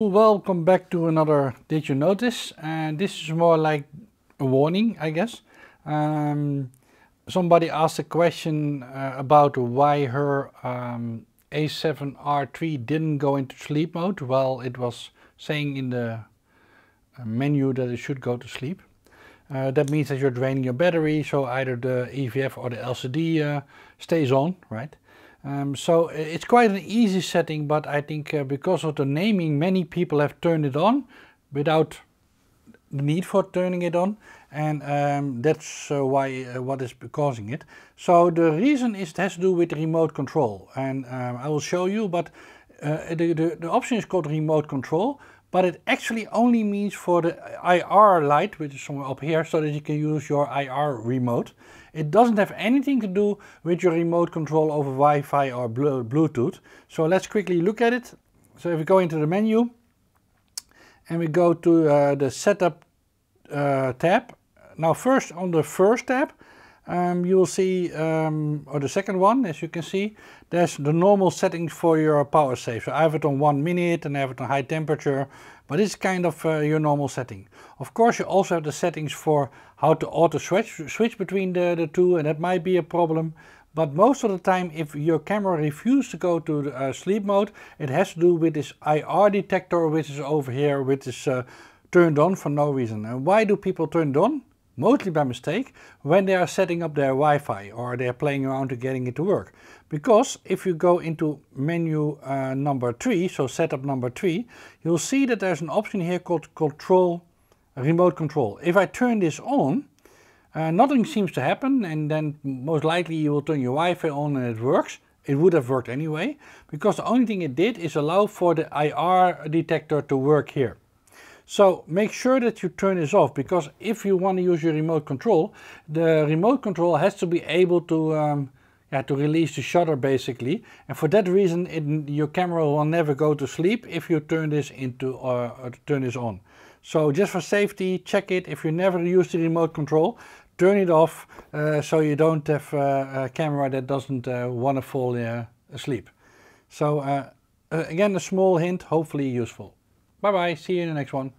Welcome back to another Did You Notice? And this is more like a warning, I guess. Um, somebody asked a question uh, about why her um, A7R3 didn't go into sleep mode. Well, it was saying in the uh, menu that it should go to sleep. Uh, that means that you're draining your battery, so either the EVF or the LCD uh, stays on, right? Um, so it's quite an easy setting, but I think uh, because of the naming, many people have turned it on without the need for turning it on. And um, that's uh, why uh, what is causing it. So the reason is it has to do with remote control. And um, I will show you, but uh, the, the, the option is called remote control, but it actually only means for the IR light, which is somewhere up here, so that you can use your IR remote. It doesn't have anything to do with your remote control over Wi-Fi or Bluetooth. So let's quickly look at it. So if we go into the menu and we go to uh, the setup uh, tab. Now first on the first tab, um, you will see, um, or oh, the second one, as you can see, there's the normal settings for your power save. So I have it on one minute and I have it on high temperature, but it's kind of uh, your normal setting. Of course, you also have the settings for how to auto switch, switch between the, the two, and that might be a problem. But most of the time, if your camera refuses to go to the, uh, sleep mode, it has to do with this IR detector, which is over here, which is uh, turned on for no reason. And why do people turn it on? mostly by mistake, when they are setting up their Wi-Fi or they are playing around to getting it to work. Because if you go into menu uh, number 3, so setup number 3, you'll see that there's an option here called control, remote control. If I turn this on, uh, nothing seems to happen and then most likely you will turn your Wi-Fi on and it works. It would have worked anyway, because the only thing it did is allow for the IR detector to work here. So make sure that you turn this off because if you want to use your remote control, the remote control has to be able to um, yeah, to release the shutter basically. And for that reason, it, your camera will never go to sleep if you turn this into or, uh, or uh, turn this on. So just for safety, check it. If you never use the remote control, turn it off uh, so you don't have uh, a camera that doesn't uh, want to fall asleep. So again, a small hint, hopefully useful. Bye bye. See you in the next one.